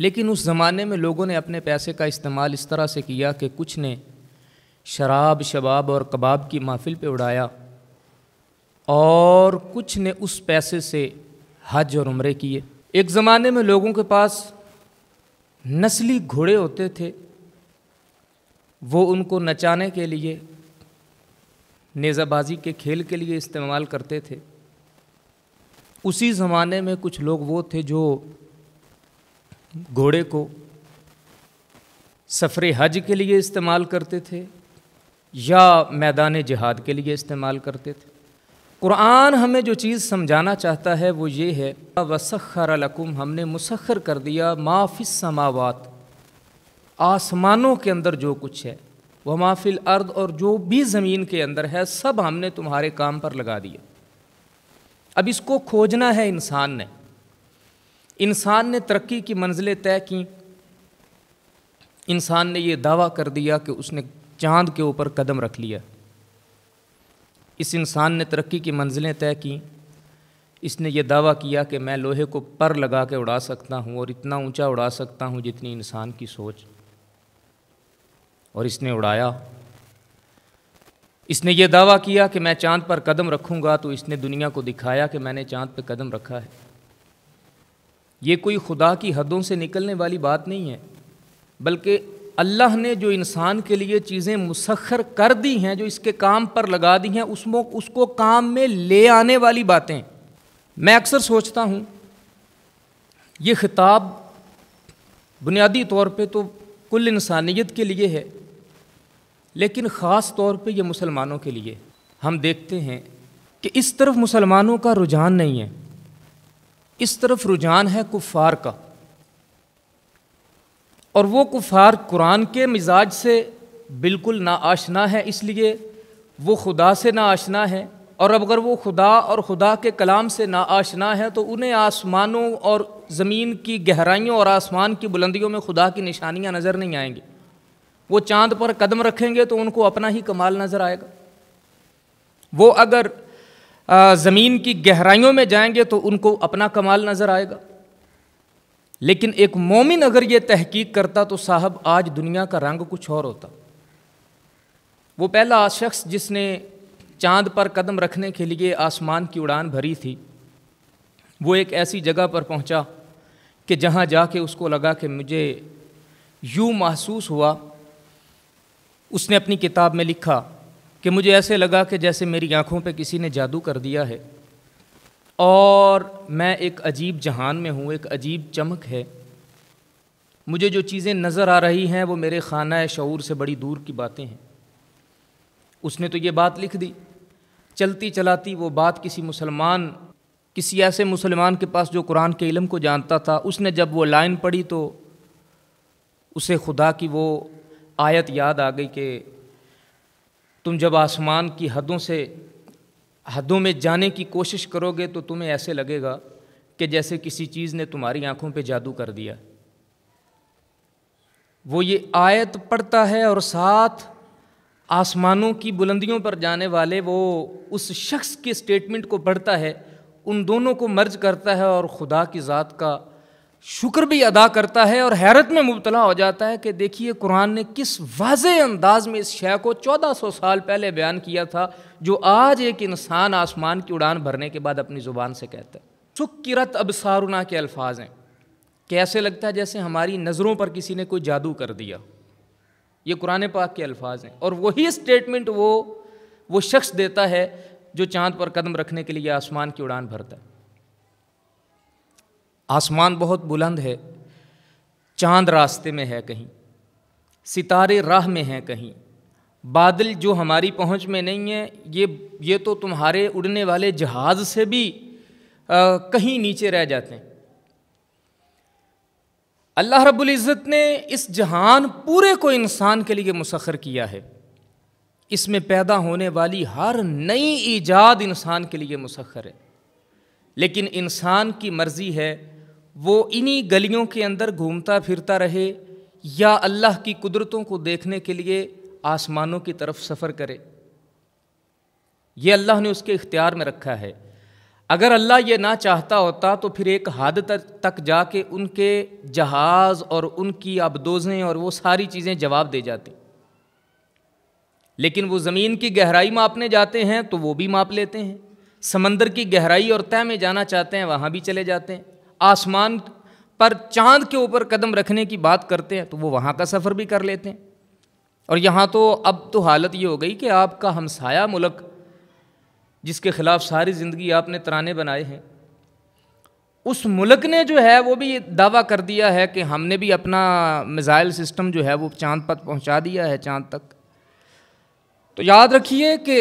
लेकिन उस ज़माने में लोगों ने अपने पैसे का इस्तेमाल इस तरह से किया कि कुछ ने शराब शबाब और कबाब की महफ़िल पे उड़ाया और कुछ ने उस पैसे से हज और उम्रे किए एक ज़माने में लोगों के पास नस्ली घोड़े होते थे वो उनको नचाने के लिए नेज़ाबाजी के खेल के लिए इस्तेमाल करते थे उसी ज़माने में कुछ लोग वो थे जो घोड़े को सफ़र हज के लिए इस्तेमाल करते थे या मैदान जहाद के लिए इस्तेमाल करते थे कुरान हमें जो चीज़ समझाना चाहता है वो ये है वसखर लकुम हमने मुसखर कर दिया माफिस समावत आसमानों के अंदर जो कुछ है वह माफिल अर्द और जो भी ज़मीन के अंदर है सब हमने तुम्हारे काम पर लगा दिया अब इसको खोजना है इंसान ने इंसान ने तरक्की की मंजिलें तय की इंसान ने यह दावा कर दिया कि उसने चांद के ऊपर कदम रख लिया इस इंसान ने तरक्की की मंजिलें तय की इसने ये दावा किया कि मैं लोहे को पर लगा के उड़ा सकता हूँ और इतना ऊंचा उड़ा सकता हूँ जितनी इंसान की सोच और इसने उड़ाया इसने ये दावा किया कि मैं चांद पर कदम रखूँगा तो इसने दुनिया को दिखाया कि मैंने चांद पर कदम रखा है ये कोई खुदा की हदों से निकलने वाली बात नहीं है बल्कि अल्लाह ने जो इंसान के लिए चीज़ें मुसखर कर दी हैं जो इसके काम पर लगा दी हैं उसमें उसको काम में ले आने वाली बातें मैं अक्सर सोचता हूँ ये खिताब बुनियादी तौर पे तो कुल इंसानियत के लिए है लेकिन ख़ास तौर पे ये मुसलमानों के लिए हम देखते हैं कि इस तरफ मुसलमानों का रुझान नहीं है इस तरफ रुझान है कुफ़ार का और वो कुफ़ार कुरान के मिजाज से बिल्कुल नाआशना है इसलिए वो खुदा से नाआशना है और अब अगर वो खुदा और खुदा के कलाम से नाआशना है तो उन्हें आसमानों और ज़मीन की गहराइयों और आसमान की बुलंदियों में खुदा की निशानियाँ नज़र नहीं आएंगी वो चांद पर कदम रखेंगे तो उनको अपना ही कमाल नज़र आएगा वो अगर ज़मीन की गहराइयों में जाएंगे तो उनको अपना कमाल नज़र आएगा लेकिन एक मोमिन अगर ये तहकीक करता तो साहब आज दुनिया का रंग कुछ और होता वो पहला शख्स जिसने चांद पर कदम रखने के लिए आसमान की उड़ान भरी थी वो एक ऐसी जगह पर पहुंचा कि जहां जाके उसको लगा कि मुझे यूँ महसूस हुआ उसने अपनी किताब में लिखा कि मुझे ऐसे लगा कि जैसे मेरी आँखों पर किसी ने जादू कर दिया है और मैं एक अजीब जहान में हूँ एक अजीब चमक है मुझे जो चीज़ें नज़र आ रही हैं वो मेरे खाना शूर से बड़ी दूर की बातें हैं उसने तो ये बात लिख दी चलती चलाती वो बात किसी मुसलमान किसी ऐसे मुसलमान के पास जो कुरान के इलम को जानता था उसने जब वो लाइन पढ़ी तो उसे खुदा की वो आयत याद आ गई कि तुम जब आसमान की हदों से हदों में जाने की कोशिश करोगे तो तुम्हें ऐसे लगेगा कि जैसे किसी चीज़ ने तुम्हारी आंखों पे जादू कर दिया वो ये आयत पढ़ता है और साथ आसमानों की बुलंदियों पर जाने वाले वो उस शख्स के स्टेटमेंट को पढ़ता है उन दोनों को मर्ज करता है और ख़ुदा की ज़ात का शुक्र भी अदा करता है और हैरत में मुबतला हो जाता है कि देखिए कुरान ने किस वाज अंदाज में इस शय को 1400 साल पहले बयान किया था जो आज एक इंसान आसमान की उड़ान भरने के बाद अपनी ज़ुबान से कहता है किरत अबसारुना के अल्फाज हैं कैसे लगता है जैसे हमारी नज़रों पर किसी ने कोई जादू कर दिया ये कुरान पाक के अल्फाज हैं और वही स्टेटमेंट वो वो शख्स देता है जो चाँद पर कदम रखने के लिए आसमान की उड़ान भरता है आसमान बहुत बुलंद है चांद रास्ते में है कहीं सितारे राह में हैं कहीं बादल जो हमारी पहुंच में नहीं है ये ये तो तुम्हारे उड़ने वाले जहाज से भी आ, कहीं नीचे रह जाते हैं अल्लाह रब्बुल इज़्ज़त ने इस जहान पूरे को इंसान के लिए मुसखर किया है इसमें पैदा होने वाली हर नई ईजाद इंसान के लिए मुसखर है लेकिन इंसान की मर्ज़ी है वो इन्हीं गलियों के अंदर घूमता फिरता रहे या अल्लाह की कुदरतों को देखने के लिए आसमानों की तरफ सफ़र करे ये अल्लाह ने उसके इख्तियार में रखा है अगर अल्लाह ये ना चाहता होता तो फिर एक हद तक जाके उनके जहाज़ और उनकी आबदोजें और वो सारी चीज़ें जवाब दे जाती लेकिन वो ज़मीन की गहराई मापने जाते हैं तो वो भी माप लेते हैं समंदर की गहराई और तय में जाना चाहते हैं वहाँ भी चले जाते हैं आसमान पर चांद के ऊपर कदम रखने की बात करते हैं तो वो वहाँ का सफ़र भी कर लेते हैं और यहाँ तो अब तो हालत ये हो गई कि आपका हमसाया मुल्क जिसके ख़िलाफ़ सारी ज़िंदगी आपने तराने बनाए हैं उस मुल्क ने जो है वो भी दावा कर दिया है कि हमने भी अपना मिज़ाइल सिस्टम जो है वो चांद पर पहुंचा दिया है चांद तक तो याद रखिए कि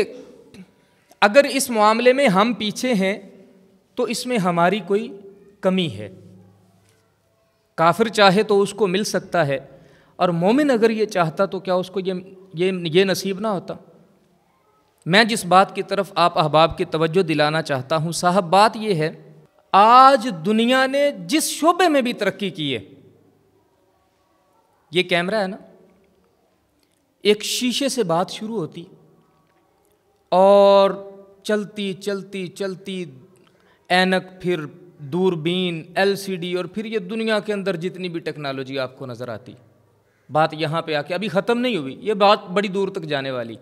अगर इस मामले में हम पीछे हैं तो इसमें हमारी कोई कमी है काफिर चाहे तो उसको मिल सकता है और मोमिन अगर ये चाहता तो क्या उसको ये ये ये नसीब ना होता मैं जिस बात की तरफ आप अहबाब की तवज्जो दिलाना चाहता हूँ साहब बात यह है आज दुनिया ने जिस शोबे में भी तरक्की की है ये कैमरा है ना एक शीशे से बात शुरू होती और चलती चलती चलती एनक फिर दूरबीन एलसीडी और फिर ये दुनिया के अंदर जितनी भी टेक्नोलॉजी आपको नज़र आती बात यहाँ पे आके अभी ख़त्म नहीं हुई ये बात बड़ी दूर तक जाने वाली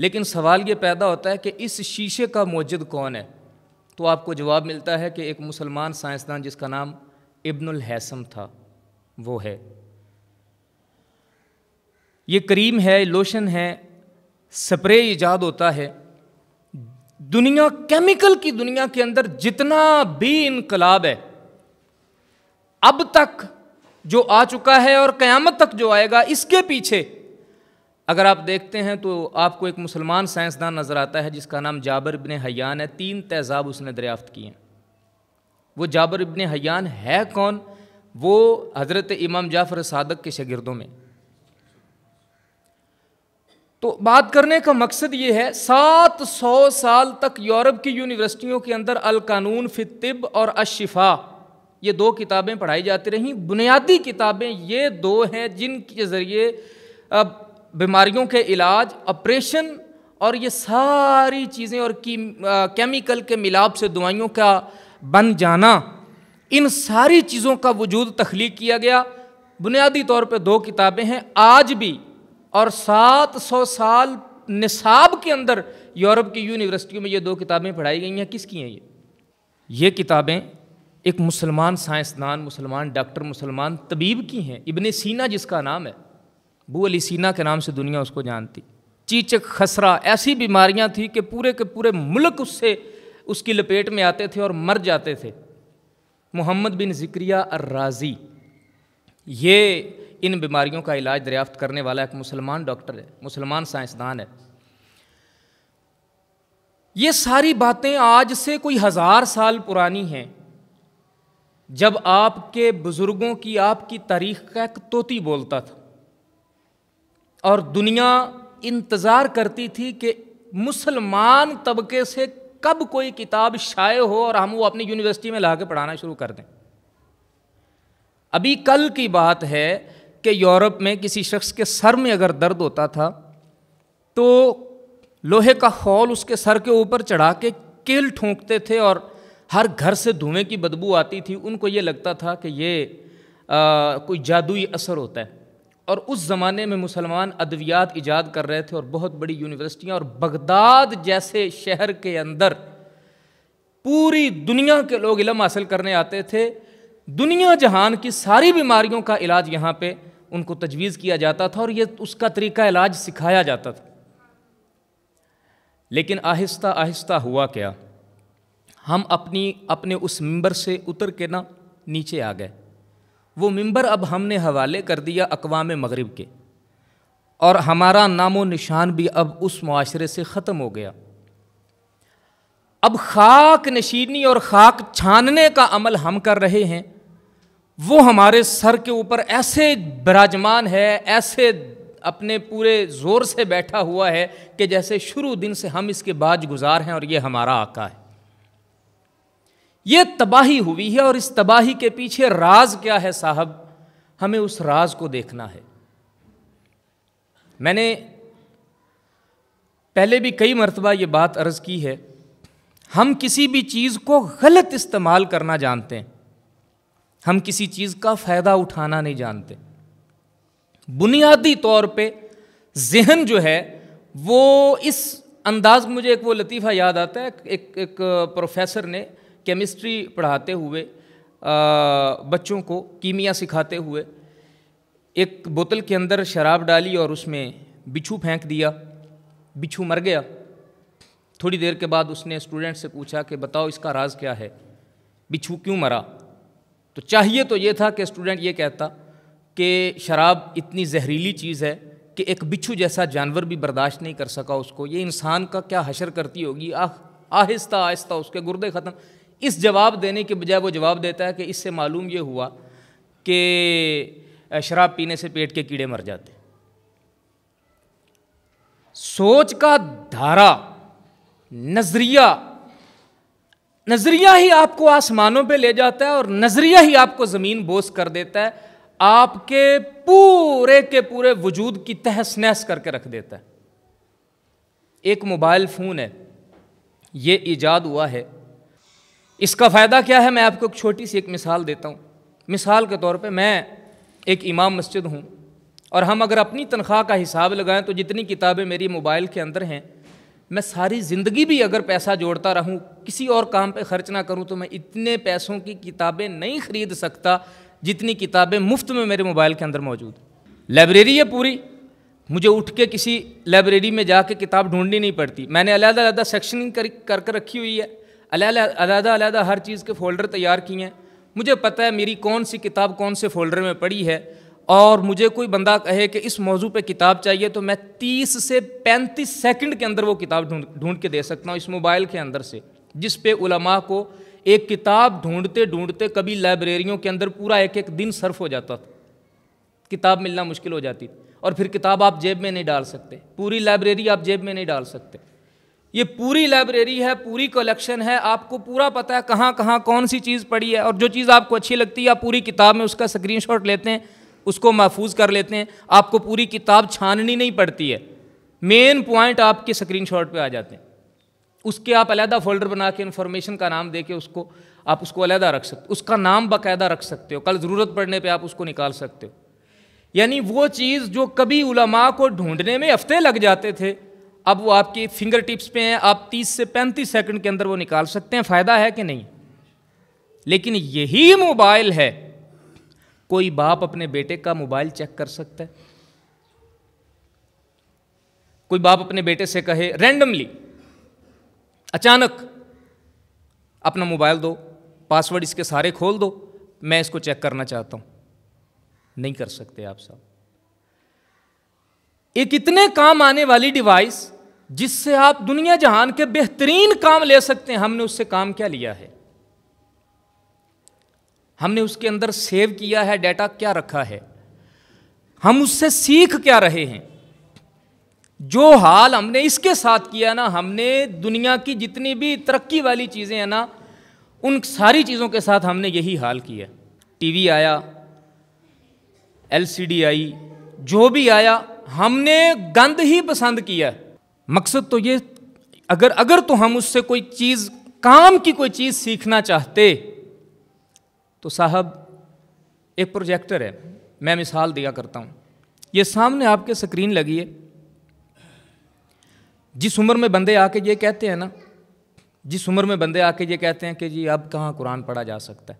लेकिन सवाल ये पैदा होता है कि इस शीशे का मौजद कौन है तो आपको जवाब मिलता है कि एक मुसलमान साइंसदान जिसका नाम इब्नुल हैसम था वो है ये क्रीम है लोशन है स्प्रे ईजाद होता है दुनिया केमिकल की दुनिया के अंदर जितना भी इनकलाब है अब तक जो आ चुका है और क़यामत तक जो आएगा इसके पीछे अगर आप देखते हैं तो आपको एक मुसलमान साइंसदान नज़र आता है जिसका नाम जाबर इबन हयान है तीन तेज़ाब उसने दरियाफ्त किए हैं वो जाबर इबन हयान है कौन वो हज़रत इमाम जाफ़र सादक के शगिरदों में तो बात करने का मकसद ये है 700 साल तक यूरोप की यूनिवर्सिटियों के अंदर अल कानून तिब और अशिफा ये दो किताबें पढ़ाई जाती रहीं बुनियादी किताबें ये दो हैं जिनके ज़रिए बीमारियों के इलाज ऑपरेशन और ये सारी चीज़ें और की केमिकल के मिलाप से दवाइयों का बन जाना इन सारी चीज़ों का वजूद तख्लीक किया गया बुनियादी तौर पर दो किताबें हैं आज भी और 700 साल निसाब के अंदर यूरोप की यूनिवर्सिटियों में ये दो किताबें पढ़ाई गई हैं किसकी हैं ये ये किताबें एक मुसलमान साइंसदान मुसलमान डॉक्टर मुसलमान तबीब की हैं इबन सीना जिसका नाम है बू अली सीना के नाम से दुनिया उसको जानती चीचक खसरा ऐसी बीमारियां थी कि पूरे के पूरे मुल्क उससे उसकी लपेट में आते थे और मर जाते थे मोहम्मद बिन जिक्रिया अर्राजी ये इन बीमारियों का इलाज दरियाफ्त करने वाला एक मुसलमान डॉक्टर है मुसलमान साइंसदान है ये सारी बातें आज से कोई हज़ार साल पुरानी हैं जब आपके बुज़ुर्गों की आपकी तारीख का एक तोती बोलता था और दुनिया इंतज़ार करती थी कि मुसलमान तबके से कब कोई किताब शाये हो और हम वो अपनी यूनिवर्सिटी में ला के पढ़ाना शुरू कर दें अभी कल की बात है कि यूरोप में किसी शख्स के सर में अगर दर्द होता था तो लोहे का खौल उसके सर के ऊपर चढ़ा के केल ठोंकते थे और हर घर से धुएं की बदबू आती थी उनको ये लगता था कि ये आ, कोई जादुई असर होता है और उस ज़माने में मुसलमान अद्वियात इजाद कर रहे थे और बहुत बड़ी यूनिवर्सिटियाँ और बगदाद जैसे शहर के अंदर पूरी दुनिया के लोग इलम हासिल करने आते थे दुनिया जहान की सारी बीमारियों का इलाज यहाँ पे उनको तजवीज़ किया जाता था और ये उसका तरीका इलाज सिखाया जाता था लेकिन आहिस्ता आहिस्ता हुआ क्या हम अपनी अपने उस मंबर से उतर के ना नीचे आ गए वो मंबर अब हमने हवाले कर दिया अकवाम मगरब के और हमारा नामो निशान भी अब उस माशरे से ख़त्म हो गया अब खाक नशीनी और खाक छानने का अमल हम कर रहे हैं वो हमारे सर के ऊपर ऐसे विराजमान है ऐसे अपने पूरे ज़ोर से बैठा हुआ है कि जैसे शुरू दिन से हम इसके बाज गुजार हैं और ये हमारा आका है ये तबाही हुई है और इस तबाही के पीछे राज क्या है साहब हमें उस राज को देखना है मैंने पहले भी कई मरतबा ये बात अर्ज़ की है हम किसी भी चीज़ को गलत इस्तेमाल करना जानते हैं हम किसी चीज़ का फ़ायदा उठाना नहीं जानते बुनियादी तौर पे जहन जो है वो इस अंदाज मुझे एक वो लतीफ़ा याद आता है एक एक प्रोफेसर ने केमिस्ट्री पढ़ाते हुए बच्चों को कीमिया सिखाते हुए एक बोतल के अंदर शराब डाली और उसमें बिच्छू फेंक दिया बिच्छू मर गया थोड़ी देर के बाद उसने स्टूडेंट से पूछा कि बताओ इसका राज क्या है बिच्छू क्यों मरा तो चाहिए तो ये था कि स्टूडेंट ये कहता कि शराब इतनी जहरीली चीज़ है कि एक बिच्छू जैसा जानवर भी बर्दाश्त नहीं कर सका उसको ये इंसान का क्या हशर करती होगी आह आहिस्ता आहिस्ता उसके गुर्दे ख़त्म इस जवाब देने के बजाय वो जवाब देता है कि इससे मालूम ये हुआ कि शराब पीने से पेट के कीड़े मर जाते सोच का धारा नज़रिया नज़रिया ही आपको आसमानों पे ले जाता है और नज़रिया ही आपको ज़मीन बोस कर देता है आपके पूरे के पूरे वजूद की तहस नहस करके रख देता है एक मोबाइल फ़ोन है ये ईजाद हुआ है इसका फ़ायदा क्या है मैं आपको एक छोटी सी एक मिसाल देता हूँ मिसाल के तौर पे मैं एक इमाम मस्जिद हूँ और हम अगर अपनी तनख्वाह का हिसाब लगाएं तो जितनी किताबें मेरी मोबाइल के अंदर हैं मैं सारी ज़िंदगी भी अगर पैसा जोड़ता रहूं किसी और काम पे खर्च ना करूं तो मैं इतने पैसों की किताबें नहीं खरीद सकता जितनी किताबें मुफ्त में मेरे मोबाइल के अंदर मौजूद लाइब्रेरी है पूरी मुझे उठ के किसी लाइब्रेरी में जाके किताब ढूंढनी नहीं पड़ती मैंने अलग अलग सेक्शनिंग कर कर रखी हुई है अलग अलग हर चीज़ के फ़ोल्डर तैयार किए हैं मुझे पता है मेरी कौन सी किताब कौन से फ़ोल्डर में पड़ी है और मुझे कोई बंदा कहे कि इस मौजू पे किताब चाहिए तो मैं 30 से 35 सेकंड के अंदर वो किताब ढूंढ ढूंढ के दे सकता हूँ इस मोबाइल के अंदर से जिस पे उलमा को एक किताब ढूंढते ढूंढते कभी लाइब्रेरियों के अंदर पूरा एक एक दिन सर्फ हो जाता था किताब मिलना मुश्किल हो जाती थी और फिर किताब आप जेब में नहीं डाल सकते पूरी लाइब्रेरी आप जेब में नहीं डाल सकते ये पूरी लाइब्रेरी है पूरी कलेक्शन है आपको पूरा पता है कहाँ कहाँ कौन सी चीज़ पड़ी है और जो चीज़ आपको अच्छी लगती है आप पूरी किताब में उसका स्क्रीनशॉट लेते हैं उसको महफूज कर लेते हैं आपको पूरी किताब छाननी नहीं पड़ती है मेन पॉइंट आपके स्क्रीन शॉट पर आ जाते हैं उसके आप अलहदा फोल्डर बना के इन्फॉर्मेशन का नाम दे के उसको आप उसको अलहदा रख सकते उसका नाम बाकायदा रख सकते हो कल ज़रूरत पड़ने पर आप उसको निकाल सकते हो यानी वो चीज़ जो कभी उलमा को ढूंढने में हफ्ते लग जाते थे अब वो आपके फिंगर टिप्स पे हैं आप 30 से 35 सेकंड के अंदर वो निकाल सकते हैं फ़ायदा है कि नहीं लेकिन यही मोबाइल है कोई बाप अपने बेटे का मोबाइल चेक कर सकता है कोई बाप अपने बेटे से कहे रैंडमली अचानक अपना मोबाइल दो पासवर्ड इसके सारे खोल दो मैं इसको चेक करना चाहता हूं नहीं कर सकते आप साहब एक इतने काम आने वाली डिवाइस जिससे आप दुनिया जहान के बेहतरीन काम ले सकते हैं हमने उससे काम क्या लिया है हमने उसके अंदर सेव किया है डाटा क्या रखा है हम उससे सीख क्या रहे हैं जो हाल हमने इसके साथ किया ना हमने दुनिया की जितनी भी तरक्की वाली चीज़ें हैं ना उन सारी चीज़ों के साथ हमने यही हाल किया टीवी आया एलसीडी आई जो भी आया हमने गंद ही पसंद किया मकसद तो ये अगर अगर तो हम उससे कोई चीज़ काम की कोई चीज़ सीखना चाहते तो साहब एक प्रोजेक्टर है मैं मिसाल दिया करता हूँ ये सामने आपके स्क्रीन लगी है जिस उम्र में बंदे आके ये कहते हैं ना जिस उम्र में बंदे आके ये कहते हैं कि जी अब कहाँ कुरान पढ़ा जा सकता है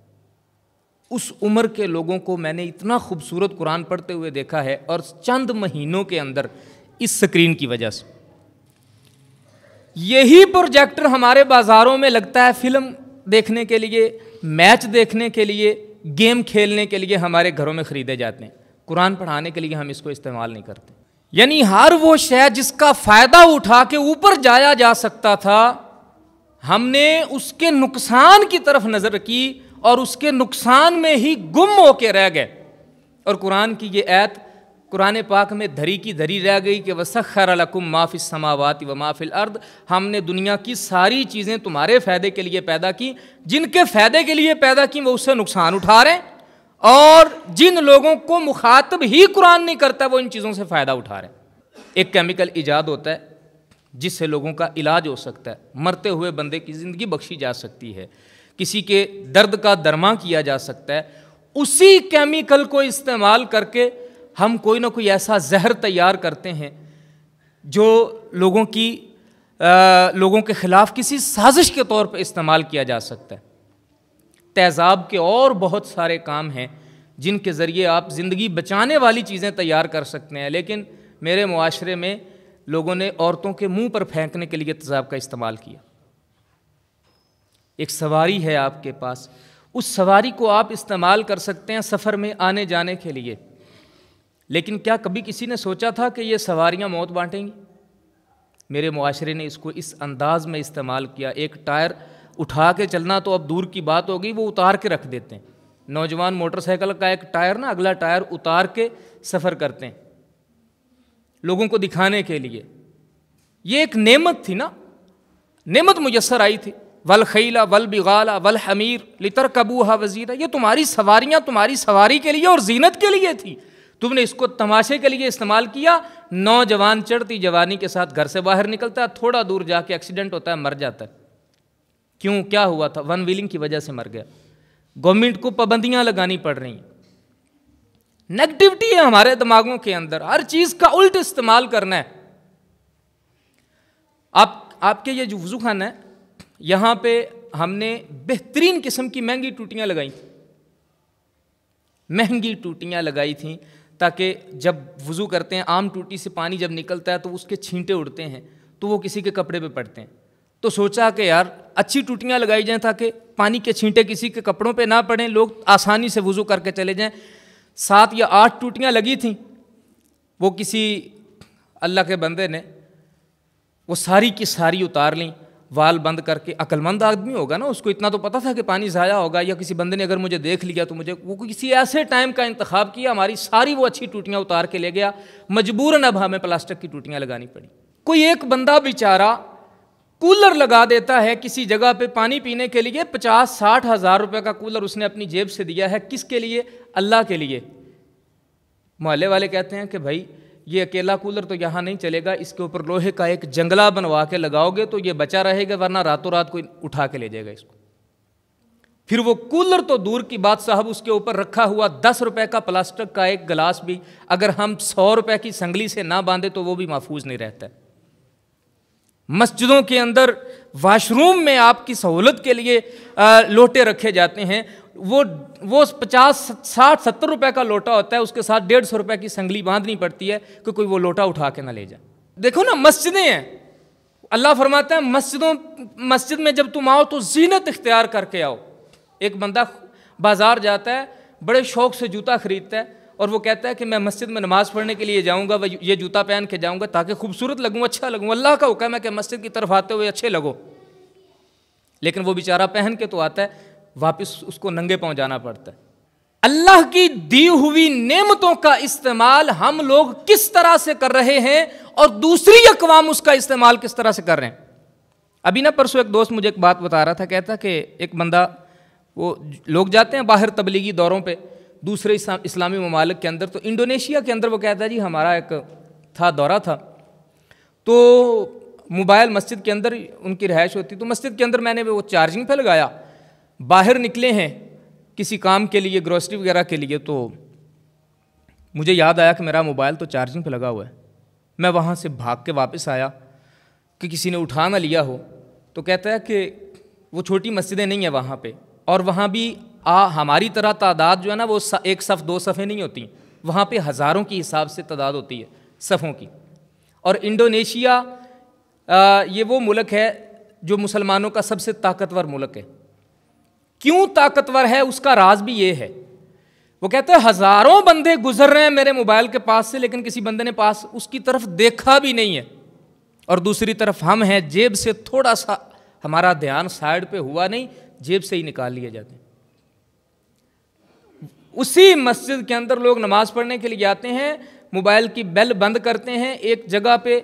उस उम्र के लोगों को मैंने इतना खूबसूरत कुरान पढ़ते हुए देखा है और चंद महीनों के अंदर इस स्क्रीन की वजह से यही प्रोजेक्टर हमारे बाज़ारों में लगता है फिल्म देखने के लिए मैच देखने के लिए गेम खेलने के लिए हमारे घरों में ख़रीदे जाते हैं कुरान पढ़ाने के लिए हम इसको इस्तेमाल नहीं करते यानी हर वो शय जिसका फ़ायदा उठा के ऊपर जाया जा सकता था हमने उसके नुकसान की तरफ नज़र की और उसके नुकसान में ही गुम होके रह गए और कुरान की ये ऐत कुरान पाक में धरी की धरी रह गई कि वसखर अलकुम माफ़ समावत व माफिल अर्द हमने दुनिया की सारी चीज़ें तुम्हारे फ़ायदे के लिए पैदा की जिनके फ़ायदे के लिए पैदा की वो उससे नुकसान उठा रहे हैं और जिन लोगों को मुखातब ही कुरान नहीं करता वो इन चीज़ों से फ़ायदा उठा रहे हैं एक केमिकल ईजाद होता है जिससे लोगों का इलाज हो सकता है मरते हुए बंदे की ज़िंदगी बख्शी जा सकती है किसी के दर्द का दरमा किया जा सकता है उसी केमिकल को इस्तेमाल करके हम कोई ना कोई ऐसा जहर तैयार करते हैं जो लोगों की आ, लोगों के ख़िलाफ़ किसी साजिश के तौर पर इस्तेमाल किया जा सकता है तेज़ाब के और बहुत सारे काम हैं जिनके ज़रिए आप ज़िंदगी बचाने वाली चीज़ें तैयार कर सकते हैं लेकिन मेरे माशरे में लोगों ने औरतों के मुंह पर फेंकने के लिए तेज़ाब का इस्तेमाल किया एक सवारी है आपके पास उस सवारी को आप इस्तेमाल कर सकते हैं सफ़र में आने जाने के लिए लेकिन क्या कभी किसी ने सोचा था कि ये सवारियाँ मौत बांटेंगी मेरे माशरे ने इसको इस अंदाज में इस्तेमाल किया एक टायर उठा के चलना तो अब दूर की बात होगी वो उतार के रख देते हैं नौजवान मोटरसाइकिल का एक टायर ना अगला टायर उतार के सफ़र करते हैं लोगों को दिखाने के लिए ये एक नेमत थी ना नेमत मुयसर आई थी वल खैला वल बिगाला वल हमीर लितर कबूहा वजीरा ये तुम्हारी सवारियाँ तुम्हारी सवारी के लिए और जीनत के लिए थी तुमने इसको तमाशे के लिए इस्तेमाल किया नौजवान चढ़ती जवानी के साथ घर से बाहर निकलता है थोड़ा दूर जाके एक्सीडेंट होता है मर जाता है क्यों क्या हुआ था वन व्हीलिंग की वजह से मर गया गवर्नमेंट को पाबंदियां लगानी पड़ रही हैं नेगेटिविटी है हमारे दिमागों के अंदर हर चीज का उल्ट इस्तेमाल करना है आप आपके ये जो वजू खाना है यहां पे हमने बेहतरीन किस्म की महंगी टूटियां लगाई थी महंगी टूटियां लगाई थी ताकि जब वज़ू करते हैं आम टूटी से पानी जब निकलता है तो उसके छींटे उड़ते हैं तो वो किसी के कपड़े पे पड़ते हैं तो सोचा कि यार अच्छी टूटियाँ लगाई जाएँ ताकि पानी के छींटे किसी के कपड़ों पर ना पड़ें लोग आसानी से वज़ू करके चले जाएँ सात या आठ टूटियाँ लगी थी वो किसी अल्लाह के बंदे ने वो सारी की सारी उतार ली वाल बंद करके अकलमंद आदमी होगा ना उसको इतना तो पता था कि पानी ज़ाया होगा या किसी बंदे ने अगर मुझे देख लिया तो मुझे वो किसी ऐसे टाइम का इंतखा किया हमारी सारी वो अच्छी टूटियाँ उतार के ले गया मजबूरन अब हमें प्लास्टिक की टूटियाँ लगानी पड़ी कोई एक बंदा बेचारा कूलर लगा देता है किसी जगह पे पानी पीने के लिए पचास साठ हज़ार रुपये का कूलर उसने अपनी जेब से दिया है किसके लिए अल्लाह के लिए मोहल्ले वाले कहते हैं कि भाई ये अकेला कूलर तो यहाँ नहीं चलेगा इसके ऊपर लोहे का एक जंगला बनवा के लगाओगे तो ये बचा रहेगा वरना रातों रात कोई उठा के ले जाएगा इसको फिर वो कूलर तो दूर की बात साहब उसके ऊपर रखा हुआ दस रुपए का प्लास्टिक का एक गिलास भी अगर हम सौ रुपए की संगली से ना बांधे तो वो भी महफूज नहीं रहता है मस्जिदों के अंदर वाशरूम में आपकी सहूलत के लिए लोटे रखे जाते हैं वो वो पचास साठ सत्तर रुपए का लोटा होता है उसके साथ डेढ़ सौ रुपए की संगली बांधनी पड़ती है कि कोई वो लोटा उठा के ना ले जाए देखो ना मस्जिदें हैं अल्लाह फरमाता है मस्जिदों मस्जिद में जब तुम आओ तो जीनत इख्तियार करके आओ एक बंदा बाज़ार जाता है बड़े शौक से जूता ख़रीदता है और वो कहता है कि मैं मस्जिद में नमाज़ पढ़ने के लिए जाऊँगा वह ये जूता पहन के जाऊँगा ताकि खूबसूरत लगूँ अच्छा लगूँ अल्लाह का हुक्म है कि मस्जिद की तरफ आते हुए अच्छे लगो लेकिन वो बेचारा पहन के तो आता है वापस उसको नंगे पाँव जाना पड़ता है अल्लाह की दी हुई नेमतों का इस्तेमाल हम लोग किस तरह से कर रहे हैं और दूसरी अकवाम उसका इस्तेमाल किस तरह से कर रहे हैं अभी ना परसों एक दोस्त मुझे एक बात बता रहा था कहता कि एक बंदा वो लोग जाते हैं बाहर तबलीगी दौरों पे दूसरे इस्लामी ममालिक के अंदर तो इंडोनेशिया के अंदर वो कहता है जी हमारा एक था दौरा था तो मोबाइल मस्जिद के अंदर उनकी रहायश होती तो मस्जिद के अंदर मैंने वो चार्जिंग पे लगाया बाहर निकले हैं किसी काम के लिए ग्रोसरी वगैरह के लिए तो मुझे याद आया कि मेरा मोबाइल तो चार्जिंग पे लगा हुआ है मैं वहाँ से भाग के वापस आया कि किसी ने उठा ना लिया हो तो कहता है कि वो छोटी मस्जिदें नहीं हैं वहाँ पे और वहाँ भी आ हमारी तरह तादाद जो है ना वो एक सफ़ दो सफ़े नहीं होती वहाँ पे हज़ारों के हिसाब से तादाद होती है सफ़ों की और इंडोनेशिया ये वो मुल्क है जो मुसलमानों का सबसे ताकतवर मुल्क है क्यों ताकतवर है उसका राज भी ये है वो कहते हैं हजारों बंदे गुजर रहे हैं मेरे मोबाइल के पास से लेकिन किसी बंदे ने पास उसकी तरफ देखा भी नहीं है और दूसरी तरफ हम हैं जेब से थोड़ा सा हमारा ध्यान साइड पे हुआ नहीं जेब से ही निकाल लिए जाते हैं उसी मस्जिद के अंदर लोग नमाज पढ़ने के लिए जाते हैं मोबाइल की बेल बंद करते हैं एक जगह पे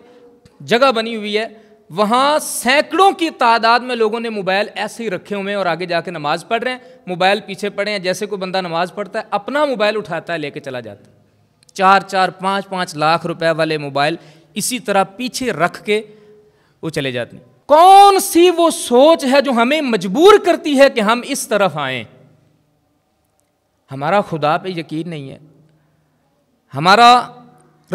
जगह बनी हुई है वहाँ सैकड़ों की तादाद में लोगों ने मोबाइल ऐसे ही रखे हुए हैं और आगे जाके नमाज पढ़ रहे हैं मोबाइल पीछे पड़े हैं जैसे कोई बंदा नमाज पढ़ता है अपना मोबाइल उठाता है लेके चला जाता है चार चार पाँच पाँच लाख रुपए वाले मोबाइल इसी तरह पीछे रख के वो चले जाते हैं कौन सी वो सोच है जो हमें मजबूर करती है कि हम इस तरफ आए हमारा खुदा पे यकीन नहीं है हमारा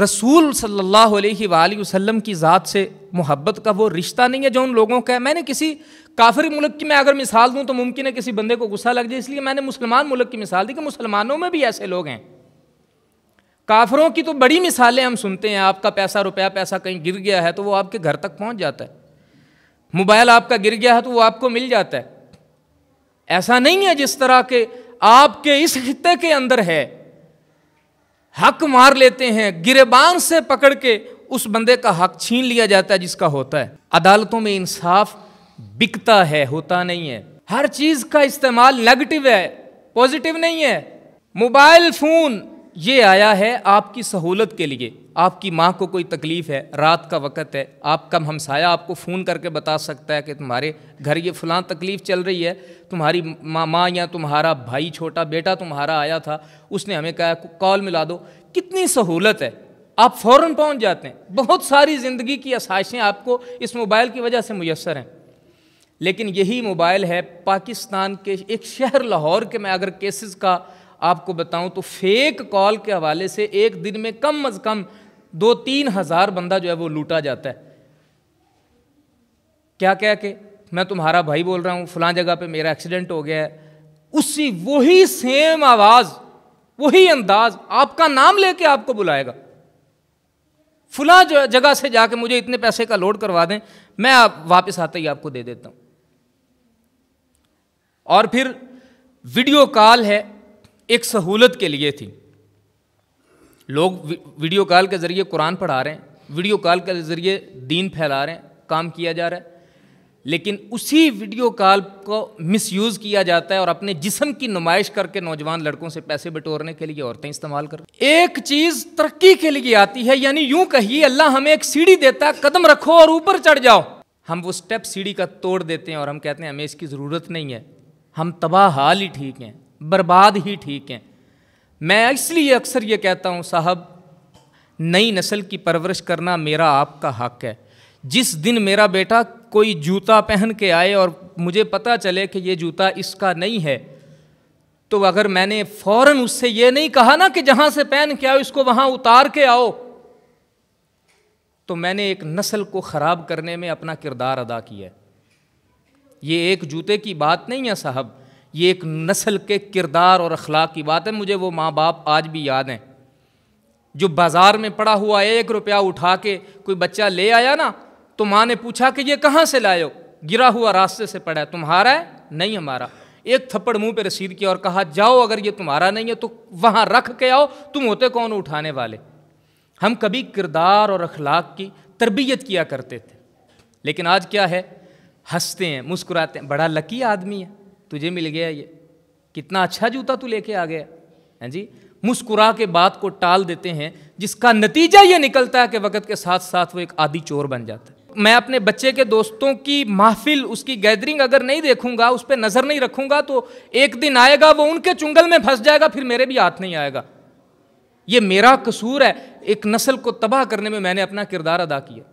रसूल सल्लल्लाहु अलैहि वसल्लम की ज़ात से मोहब्बत का वो रिश्ता नहीं है जो उन लोगों का है मैंने किसी काफिर मुल्क की मैं अगर मिसाल दूँ तो मुमकिन है किसी बंदे को गुस्सा लग जाए इसलिए मैंने मुसलमान मुल्क की मिसाल दी कि मुसलमानों में भी ऐसे लोग हैं काफरों की तो बड़ी मिसालें हम सुनते हैं आपका पैसा रुपया पैसा कहीं गिर गया है तो वो आपके घर तक पहुँच जाता है मोबाइल आपका गिर गया है तो वो आपको मिल जाता है ऐसा नहीं है जिस तरह के आपके इस खत्े के अंदर है हक मार लेते हैं गिरेबान से पकड़ के उस बंदे का हक छीन लिया जाता है जिसका होता है अदालतों में इंसाफ बिकता है होता नहीं है हर चीज़ का इस्तेमाल नेगेटिव है पॉजिटिव नहीं है मोबाइल फ़ोन ये आया है आपकी सहूलत के लिए आपकी माँ को कोई तकलीफ़ है रात का वक़्त है आपका हमसाया आपको फ़ोन करके बता सकता है कि तुम्हारे घर ये फलां तकलीफ़ चल रही है तुम्हारी माँ माँ या तुम्हारा भाई छोटा बेटा तुम्हारा आया था उसने हमें कहा कॉल मिला दो कितनी सहूलत है आप फ़ौर पहुँच जाते हैं बहुत सारी ज़िंदगी की आसाइशें आपको इस मोबाइल की वजह से मैसर हैं लेकिन यही मोबाइल है पाकिस्तान के एक शहर लाहौर के मैं अगर केसेस का आपको बताऊं तो फेक कॉल के हवाले से एक दिन में कम अज कम दो तीन हज़ार बंदा जो है वो लूटा जाता है क्या कह के मैं तुम्हारा भाई बोल रहा हूं फलां जगह पे मेरा एक्सीडेंट हो गया है उसी वही सेम आवाज़ वही अंदाज आपका नाम लेके आपको बुलाएगा फुला जो जगह से जाके मुझे इतने पैसे का लोड करवा दें मैं आप वापस आते ही आपको दे देता हूं और फिर वीडियो कॉल है एक सहूलत के लिए थी लोग वीडियो कॉल के ज़रिए कुरान पढ़ा रहे हैं वीडियो कॉल के ज़रिए दीन फैला रहे हैं काम किया जा रहा है लेकिन उसी वीडियो कॉल को मिसयूज़ किया जाता है और अपने जिसम की नुमाइश करके नौजवान लड़कों से पैसे बटोरने के लिए औरतें इस्तेमाल कर एक चीज़ तरक्की के लिए आती है यानी यूं कहिए अल्लाह हमें एक सीढ़ी देता है कदम रखो और ऊपर चढ़ जाओ हम वो स्टेप सीढ़ी का तोड़ देते हैं और हम कहते हैं हमें इसकी ज़रूरत नहीं है हम तबाह हाल ही ठीक हैं बर्बाद ही ठीक हैं मैं इसलिए अक्सर ये कहता हूँ साहब नई नस्ल की परवरिश करना मेरा आपका हक है जिस दिन मेरा बेटा कोई जूता पहन के आए और मुझे पता चले कि ये जूता इसका नहीं है तो अगर मैंने फ़ौर उससे ये नहीं कहा ना कि जहाँ से पहन के आओ इसको वहाँ उतार के आओ तो मैंने एक नस्ल को ख़राब करने में अपना किरदार अदा किया ये एक जूते की बात नहीं है साहब ये एक नस्ल के किरदार और अखलाक की बात है मुझे वो माँ बाप आज भी याद हैं जो बाज़ार में पड़ा हुआ एक रुपया उठा के कोई बच्चा ले आया ना तो माँ ने पूछा कि ये कहाँ से लाए हो गिरा हुआ रास्ते से पड़ा है तुम्हारा है नहीं हमारा एक थप्पड़ मुंह पे रसीद किया और कहा जाओ अगर ये तुम्हारा नहीं है तो वहाँ रख के आओ तुम होते कौन उठाने वाले हम कभी किरदार और अखलाक की तरबियत किया करते थे लेकिन आज क्या है हंसते हैं मुस्कुराते हैं बड़ा लकी आदमी है तुझे मिल गया ये कितना अच्छा जूता तू लेके आ गया है जी मुस्कुरा के बात को टाल देते हैं जिसका नतीजा ये निकलता है कि वक्त के साथ साथ वो एक आदि चोर बन जाता है मैं अपने बच्चे के दोस्तों की महफिल उसकी गैदरिंग अगर नहीं देखूंगा उस पर नज़र नहीं रखूंगा तो एक दिन आएगा वो उनके चुंगल में फंस जाएगा फिर मेरे भी हाथ नहीं आएगा ये मेरा कसूर है एक नस्ल को तबाह करने में मैंने अपना किरदार अदा किया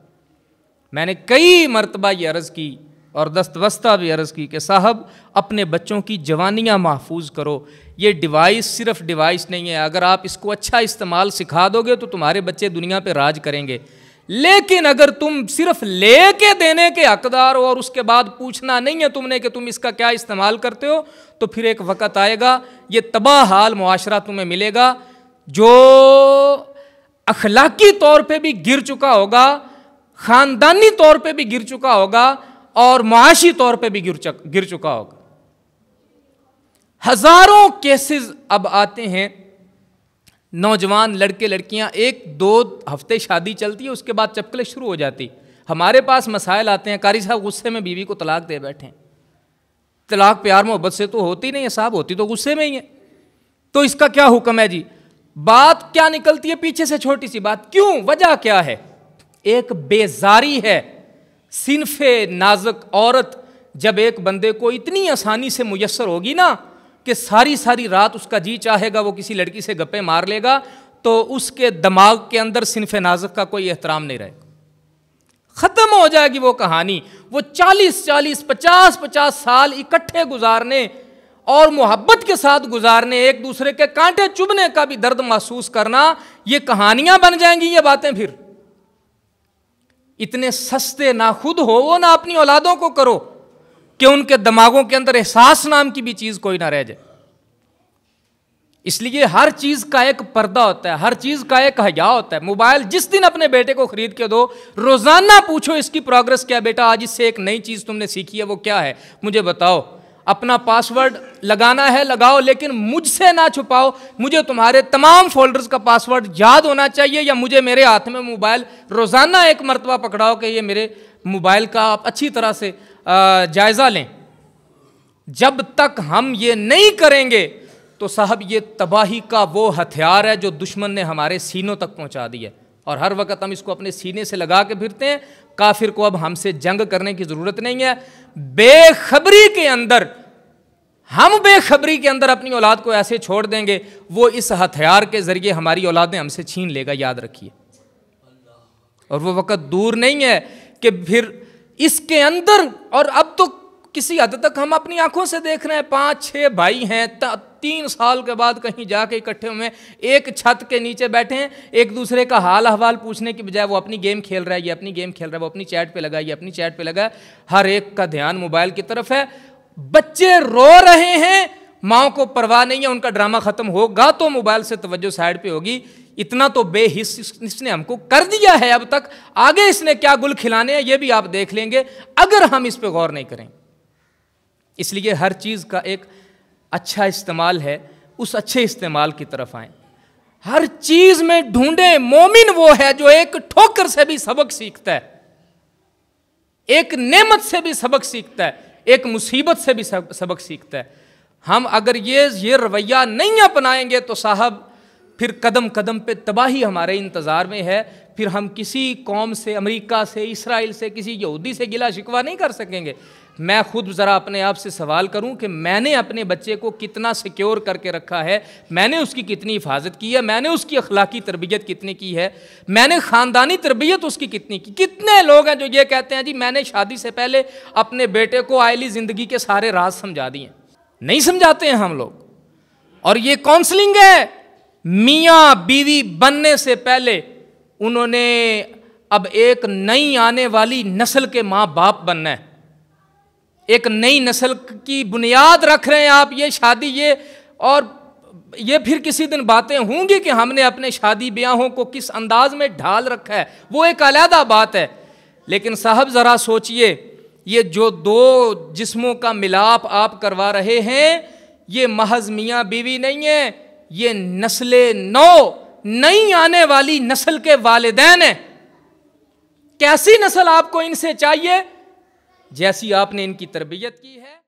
मैंने कई मरतबा ये अर्ज़ की और दस्तवस्ता भी अर्ज़ की कि साहब अपने बच्चों की जवानियाँ महफूज करो ये डिवाइस सिर्फ डिवाइस नहीं है अगर आप इसको अच्छा इस्तेमाल सिखा दोगे तो तुम्हारे बच्चे दुनिया पर राज करेंगे लेकिन अगर तुम सिर्फ ले के देने के हकदार हो और उसके बाद पूछना नहीं है तुमने कि तुम इसका क्या इस्तेमाल करते हो तो फिर एक वक़्त आएगा ये तबाह हाल मुआशरा तुम्हें मिलेगा जो अखलाकी तौर पर भी गिर चुका होगा ख़ानदानी तौर पर भी गिर चुका होगा और मुआशी तौर पे भी गिर गिर चुका होगा हजारों केसेस अब आते हैं नौजवान लड़के लड़कियां एक दो हफ्ते शादी चलती है उसके बाद चपकले शुरू हो जाती हमारे पास मसाइल आते हैं कारी साहब गुस्से में बीवी को तलाक दे बैठे तलाक प्यार मोहब्बत से तो होती नहीं है साहब होती तो गुस्से में ही है तो इसका क्या हुक्म है जी बात क्या निकलती है पीछे से छोटी सी बात क्यों वजह क्या है एक बेजारी है सिनफ नाजुक औरत जब एक बंदे को इतनी आसानी से मुयसर होगी ना कि सारी सारी रात उसका जी चाहेगा वो किसी लड़की से गप्पे मार लेगा तो उसके दिमाग के अंदर सिनफ नाजुक का कोई एहतराम नहीं रहेगा ख़त्म हो जाएगी वो कहानी वो चालीस चालीस पचास पचास साल इकट्ठे गुजारने और मोहब्बत के साथ गुजारने एक दूसरे के कांटे चुभने का भी दर्द महसूस करना ये कहानियां बन जाएंगी ये बातें फिर इतने सस्ते ना खुद हो वो ना अपनी औलादों को करो कि उनके दिमागों के अंदर एहसास नाम की भी चीज़ कोई ना रह जाए इसलिए हर चीज़ का एक पर्दा होता है हर चीज़ का एक हया होता है मोबाइल जिस दिन अपने बेटे को खरीद के दो रोज़ाना पूछो इसकी प्रोग्रेस क्या बेटा आज इससे एक नई चीज़ तुमने सीखी है वो क्या है मुझे बताओ अपना पासवर्ड लगाना है लगाओ लेकिन मुझसे ना छुपाओ मुझे तुम्हारे तमाम फोल्डर्स का पासवर्ड याद होना चाहिए या मुझे मेरे हाथ में मोबाइल रोज़ाना एक मरतबा पकड़ाओ कि ये मेरे मोबाइल का आप अच्छी तरह से जायज़ा लें जब तक हम ये नहीं करेंगे तो साहब ये तबाही का वो हथियार है जो दुश्मन ने हमारे सीनों तक पहुँचा दिया है और हर वक्त हम इसको अपने सीने से लगा के फिरते हैं काफिर को अब हमसे जंग करने की ज़रूरत नहीं है बेखबरी के अंदर हम बेखबरी के अंदर अपनी औलाद को ऐसे छोड़ देंगे वो इस हथियार के ज़रिए हमारी औलादें हमसे छीन लेगा याद रखिए और वो वक़्त दूर नहीं है कि फिर इसके अंदर और अब तो किसी हद तक हम अपनी आंखों से देख रहे हैं पांच छह भाई हैं तीन साल के बाद कहीं जाके इकट्ठे हुए एक छत के नीचे बैठे हैं एक दूसरे का हाल अहवाल पूछने की बजाय वो अपनी गेम खेल रहा है ये अपनी गेम खेल रहा है वो अपनी चैट पे लगा ये अपनी चैट पे लगा हर एक का ध्यान मोबाइल की तरफ है बच्चे रो रहे हैं माओ को परवाह नहीं है उनका ड्रामा खत्म होगा तो मोबाइल से तवज्जो साइड पे होगी इतना तो बेहिस इसने हमको कर दिया है अब तक आगे इसने क्या गुल खिलाने हैं ये भी आप देख लेंगे अगर हम इस पर गौर नहीं करें इसलिए हर चीज़ का एक अच्छा इस्तेमाल है उस अच्छे इस्तेमाल की तरफ आए हर चीज़ में ढूंढें मोमिन वो है जो एक ठोकर से भी सबक सीखता है एक नेमत से भी सबक सीखता है एक मुसीबत से भी सबक सीखता है हम अगर ये ये रवैया नहीं अपनाएंगे तो साहब फिर कदम कदम पे तबाही हमारे इंतज़ार में है फिर हम किसी कौम से अमेरिका से इसराइल से किसी यहूदी से गिला शिकवा नहीं कर सकेंगे मैं खुद ज़रा अपने आप से सवाल करूं कि मैंने अपने बच्चे को कितना सिक्योर करके रखा है मैंने उसकी कितनी हिफाजत की है मैंने उसकी अखलाकी तरबियत कितनी की है मैंने ख़ानदानी तरबियत उसकी कितनी की कितने लोग हैं जो ये कहते हैं जी मैंने शादी से पहले अपने बेटे को आयली ज़िंदगी के सारे राज समझा दिए नहीं समझाते हैं हम लोग और ये काउंसलिंग है मियाँ बीवी बनने से पहले उन्होंने अब एक नई आने वाली नस्ल के माँ बाप बनना है एक नई नस्ल की बुनियाद रख रहे हैं आप ये शादी ये और ये फिर किसी दिन बातें होंगी कि हमने अपने शादी ब्याहों को किस अंदाज में ढाल रखा है वो एक अलहदा बात है लेकिन साहब ज़रा सोचिए ये जो दो जिस्मों का मिलाप आप करवा रहे हैं ये महज मियाँ बीवी नहीं है ये नस्ल नौ नई आने वाली नस्ल के वालदेन हैं कैसी नस्ल आपको इनसे चाहिए जैसी आपने इनकी तरबियत की है